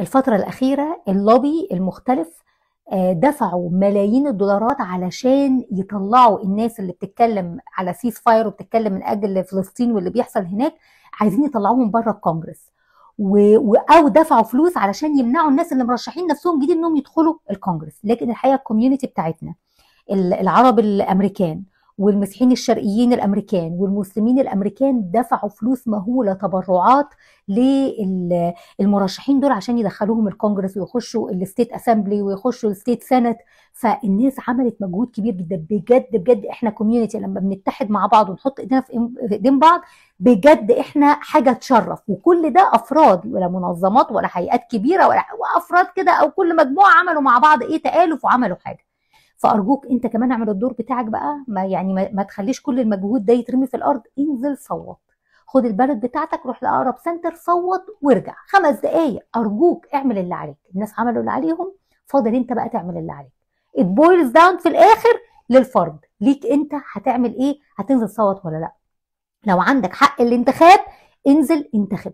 الفترة الأخيرة اللوبي المختلف آه، دفعوا ملايين الدولارات علشان يطلعوا الناس اللي بتتكلم على سيس فاير وبتتكلم من اجل فلسطين واللي بيحصل هناك عايزين يطلعوهم بره الكونجرس و... او دفعوا فلوس علشان يمنعوا الناس اللي مرشحين نفسهم جديد انهم يدخلوا الكونجرس لكن الحقيقه الكوميونتي بتاعتنا العرب الامريكان والمسيحيين الشرقيين الامريكان والمسلمين الامريكان دفعوا فلوس مهوله تبرعات للمرشحين دول عشان يدخلوهم الكونجرس ويخشوا الستيت اسامبلي ويخشوا الستيت سنت فالناس عملت مجهود كبير جدا بجد بجد احنا كوميونتي لما بنتحد مع بعض ونحط ايدينا في ايدين بعض بجد احنا حاجه تشرف وكل ده افراد ولا منظمات ولا هيئات كبيره ولا وافراد كده او كل مجموعه عملوا مع بعض ايه تالف وعملوا حاجه فارجوك انت كمان اعمل الدور بتاعك بقى ما يعني ما, ما تخليش كل المجهود ده يترمي في الارض انزل صوت خد البلد بتاعتك روح لاقرب سنتر صوت وارجع خمس دقايق ارجوك اعمل اللي عليك الناس عملوا اللي عليهم فاضل انت بقى تعمل اللي عليك ات بويلز داون في الاخر للفرد ليك انت هتعمل ايه هتنزل صوت ولا لا لو عندك حق الانتخاب انزل انتخب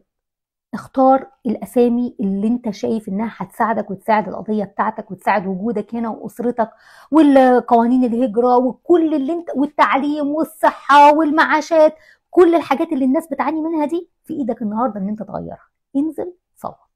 اختار الاسامي اللي انت شايف انها هتساعدك وتساعد القضيه بتاعتك وتساعد وجودك هنا واسرتك والقوانين الهجره وكل اللي انت والتعليم والصحه والمعاشات كل الحاجات اللي الناس بتعاني منها دي في ايدك النهارده ان انت تغيرها انزل صور